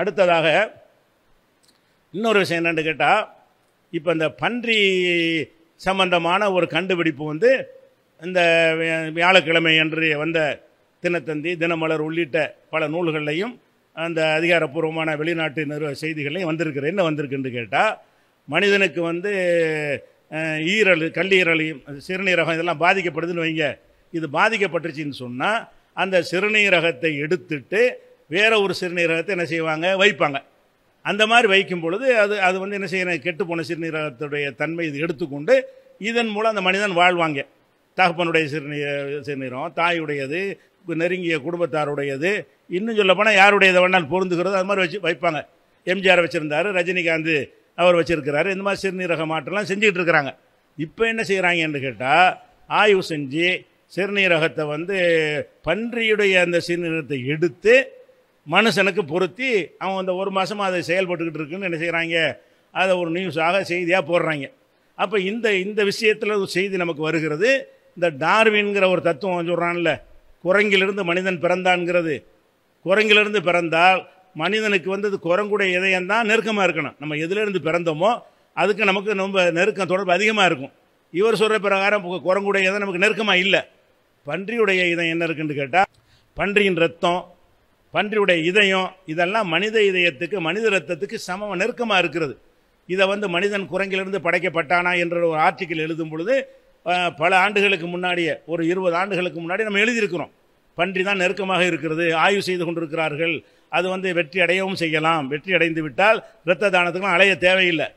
அடுத்ததாக இன்னொரு விஷயம் என்னென்னு கேட்டால் இப்போ இந்த பன்றி சம்பந்தமான ஒரு கண்டுபிடிப்பு வந்து இந்த வியாழக்கிழமை அன்று வந்த தினத்தந்தி தினமலர் உள்ளிட்ட பல நூல்கள்லையும் அந்த அதிகாரப்பூர்வமான வெளிநாட்டு நிறுவ செய்திகளையும் வந்திருக்கிற என்ன வந்திருக்குன்னு கேட்டால் மனிதனுக்கு வந்து ஈரல் கல்லீரலையும் சிறுநீரகம் இதெல்லாம் பாதிக்கப்படுதுன்னு வைங்க இது பாதிக்கப்பட்டுச்சின்னு சொன்னால் அந்த சிறுநீரகத்தை எடுத்துட்டு வேற ஒரு சிறுநீரகத்தை என்ன செய்வாங்க வைப்பாங்க அந்த மாதிரி வைக்கும் பொழுது அது அது வந்து என்ன செய்யணும் கெட்டுப்போன சிறுநீரகத்துடைய தன்மை இது எடுத்துக்கொண்டு இதன் மூலம் அந்த மனிதன் வாழ்வாங்க தகப்பனுடைய சிறுநீர சிறுநீரம் தாயுடையது நெருங்கிய குடும்பத்தாருடையது இன்னும் சொல்லப்போனால் இதை வேணாலும் பொருந்துகிறது அது மாதிரி வச்சு வைப்பாங்க எம்ஜிஆர் வச்சுருந்தார் ரஜினிகாந்த் அவர் வச்சுருக்கிறாரு இந்த மாதிரி சிறுநீரக மாற்றம்லாம் செஞ்சுக்கிட்டு இருக்கிறாங்க இப்போ என்ன செய்கிறாங்கன்னு கேட்டால் ஆய்வு செஞ்சு சிறுநீரகத்தை வந்து பன்றியுடைய அந்த சிறுநீரகத்தை எடுத்து மனுஷனுக்கு பொருத்தி அவன் அந்த ஒரு மாதமாக அதை செயல்பட்டுக்கிட்டு இருக்குன்னு என்ன செய்கிறாங்க அதை ஒரு நியூஸாக செய்தியாக போடுறாங்க அப்போ இந்த இந்த விஷயத்தில் ஒரு செய்தி நமக்கு வருகிறது இந்த டார்வின்கிற ஒரு தத்துவம் சொல்கிறான்ல குரங்கிலிருந்து மனிதன் பிறந்தான்ங்கிறது குரங்கிலிருந்து பிறந்தால் மனிதனுக்கு வந்து அது குரங்குடைய இதயம் தான் நெருக்கமாக இருக்கணும் நம்ம எதுலேருந்து பிறந்தோமோ அதுக்கு நமக்கு ரொம்ப நெருக்கம் தொடர்பு அதிகமாக இருக்கும் இவர் சொல்கிற பிரகாரம் குரங்குடைய இதயம் நமக்கு நெருக்கமாக இல்லை பன்றியுடைய இதயம் என்ன இருக்குன்னு கேட்டால் பன்றியின் ரத்தம் பன்றியுடைய இதயம் இதெல்லாம் மனித இதயத்துக்கு மனித ரத்தத்துக்கு சம நெருக்கமாக இருக்கிறது இதை வந்து மனிதன் குரங்கிலிருந்து படைக்கப்பட்டானா என்ற ஒரு ஆர்டிக்கல் எழுதும் பொழுது பல ஆண்டுகளுக்கு முன்னாடியே ஒரு இருபது ஆண்டுகளுக்கு முன்னாடி நம்ம எழுதியிருக்கிறோம் பன்றி தான் நெருக்கமாக இருக்கிறது ஆய்வு செய்து கொண்டிருக்கிறார்கள் அது வந்து வெற்றி அடையவும் செய்யலாம் வெற்றி அடைந்து விட்டால் இரத்த தானத்துக்கெலாம் அலைய தேவையில்லை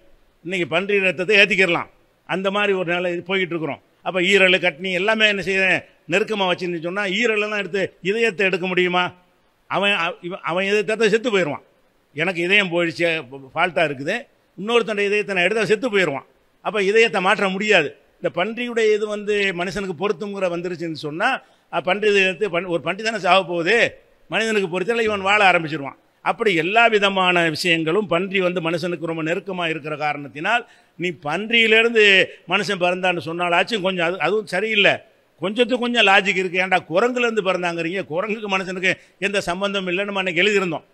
இன்றைக்கி பன்றி ரத்தத்தை ஏற்றிக்கிறலாம் அந்த மாதிரி ஒரு நிலை போய்கிட்டு இருக்கிறோம் அப்போ ஈரல் கட்னி எல்லாமே என்ன செய்ய நெருக்கமாக வச்சுருந்து சொன்னால் ஈரலெல்லாம் எடுத்து இதயத்தை எடுக்க முடியுமா அவன் இவன் அவன் இதயத்தை செத்து போயிடுவான் எனக்கு இதயம் போயிடுச்சு ஃபால்ட்டாக இருக்குது இன்னொருத்தன் இதயத்தை நான் எடுத்தால் செத்து போயிடுவான் அப்போ இதயத்தை மாற்ற முடியாது இந்த பன்றியுடைய இது வந்து மனுஷனுக்கு பொருத்துங்கிற வந்துருச்சுன்னு சொன்னால் பன்றி இதயத்தை பண் ஒரு பன்றி தானே சாக போகுது மனிதனுக்கு பொறுத்தல இவன் வாழ ஆரம்பிச்சிருவான் அப்படி எல்லா விதமான விஷயங்களும் பன்றி வந்து மனுஷனுக்கு ரொம்ப நெருக்கமாக இருக்கிற காரணத்தினால் நீ பன்றியிலேருந்து மனுஷன் பிறந்தான்னு சொன்னாலாச்சும் கொஞ்சம் அது அதுவும் சரியில்லை கொஞ்சத்துக்கு கொஞ்சம் லாஜிக் இருக்குது ஏன்டா குரங்குலேருந்து பிறந்தாங்கிறீங்க குரங்குக்கு மனுஷனுக்கு எந்த சம்பந்தம் இல்லைன்னு அன்னைக்கு அன்றைக்கி எழுதியிருந்தோம்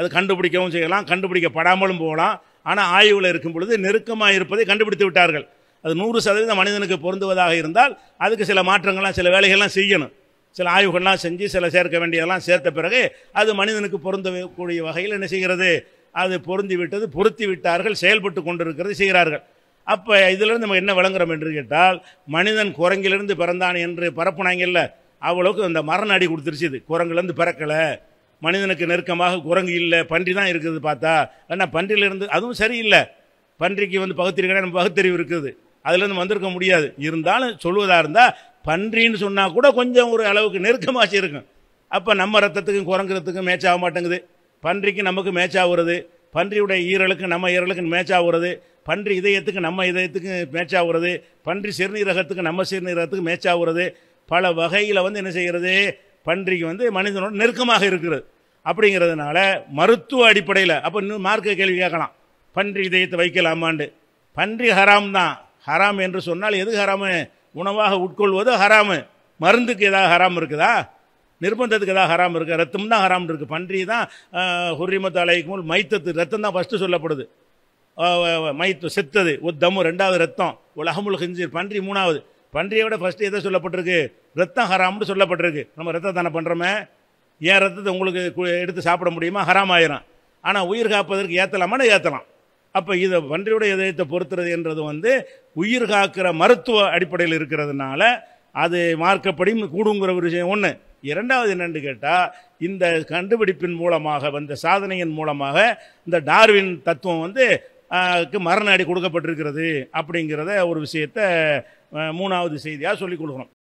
அது கண்டுபிடிக்கவும் செய்யலாம் கண்டுபிடிக்கப்படாமலும் போகலாம் ஆனால் ஆய்வில் இருக்கும் பொழுது நெருக்கமாக இருப்பதை கண்டுபிடித்து விட்டார்கள் அது நூறு சதவீதம் மனிதனுக்கு பொருந்துவதாக இருந்தால் அதுக்கு சில மாற்றங்கள்லாம் சில வேலைகள்லாம் செய்யணும் சில ஆய்வுகள்லாம் செஞ்சு சில சேர்க்க வேண்டியதெல்லாம் சேர்த்த பிறகு அது மனிதனுக்கு பொருந்தக்கூடிய வகையில் என்ன செய்கிறது அது பொருந்தி விட்டது பொருத்தி விட்டார்கள் செயல்பட்டு கொண்டிருக்கிறது செய்கிறார்கள் அப்போ இதிலிருந்து நம்ம என்ன விளங்குறோம் என்று கேட்டால் மனிதன் குரங்கிலிருந்து பிறந்தான் என்று பரப்புனாங்கல்ல அவ்வளோக்கு அந்த மரண அடி கொடுத்துருச்சு இது குரங்குலேருந்து பிறக்கலை மனிதனுக்கு நெருக்கமாக குரங்கு இல்லை பன்றி தான் இருக்குது பார்த்தா ஆனால் பன்றியிலிருந்து அதுவும் சரியில்லை பன்றிக்கு வந்து பகுத்தறிவு நம்ம பகுத்தறிவு இருக்குது அதுலேருந்து வந்திருக்க முடியாது இருந்தாலும் சொல்லுவதாக இருந்தால் பன்றின்னு சொன்னால் கூட கொஞ்சம் ஒரு அளவுக்கு நெருக்கமாக இருக்கும் அப்போ நம்ம ரத்தத்துக்கும் குரங்குறதுக்கும் மேட்ச் ஆக மாட்டேங்குது பன்றிக்கு நமக்கு மேட்ச் ஆகுறது பன்றியுடைய ஈரலுக்கு நம்ம ஈரலுக்கு மேட்ச் ஆகுறது பன்றி இதயத்துக்கு நம்ம இதயத்துக்கு மேட்சாகிறது பன்றி சிறுநீரகத்துக்கு நம்ம சிறுநீரகத்துக்கு மேட்சாகிறது பல வகையில் வந்து என்ன செய்கிறது பன்றிக்கு வந்து மனிதனோட நெருக்கமாக இருக்கிறது அப்படிங்கிறதுனால மருத்துவ அடிப்படையில் அப்போ இன்னும் மார்க்க கேள்வி கேட்கலாம் பன்றி இதயத்தை வைக்கலாமாண்டு பன்றி ஹராம் தான் ஹராம் என்று சொன்னால் எது ஹராமு உணவாக உட்கொள்வது ஹராமு மருந்துக்கு ஏதாவது ஹராம் இருக்குதா நிர்பந்தத்துக்கு ஏதாவது ஹராம் இருக்குது ரத்தம் தான் ஹராம் இருக்குது பன்றி தான் ஹுரிமத் அலைக்கும் மைத்தத்து ரத்தம் தான் ஃபஸ்ட்டு சொல்லப்படுது மைத்து செத்தது ஒரு தம்மு ரெண்டாவது ரத்தம் ஒரு அகமுல் ஹிஞ்சீர் பன்றி மூணாவது பன்றியை விட ஃபஸ்ட்டு எதை சொல்லப்பட்டிருக்கு ரத்தம் ஹராம்னு சொல்லப்பட்டிருக்கு நம்ம ரத்தம் தானே பண்ணுறோமே ஏன் ரத்தத்தை உங்களுக்கு எடுத்து சாப்பிட முடியுமா ஹராம் ஆயிரும் ஆனால் உயிர் காப்பதற்கு ஏற்றலாமான்னு ஏற்றலாம் அப்போ இதை பன்றியோட இதயத்தை பொறுத்துறது என்றது வந்து உயிர் காக்கிற மருத்துவ அடிப்படையில் இருக்கிறதுனால அது மார்க்கப்படி கூடுங்கிற ஒரு விஷயம் ஒன்று இரண்டாவது என்னென்னு கேட்டால் இந்த கண்டுபிடிப்பின் மூலமாக வந்த சாதனையின் மூலமாக இந்த டார்வின் தத்துவம் வந்து மரண அடி கொடுக்கப்பட்டிருக்கிறது அப்படிங்கிறத ஒரு விஷயத்தை மூணாவது செய்தியாக சொல்லிக் கொடுக்குறோம்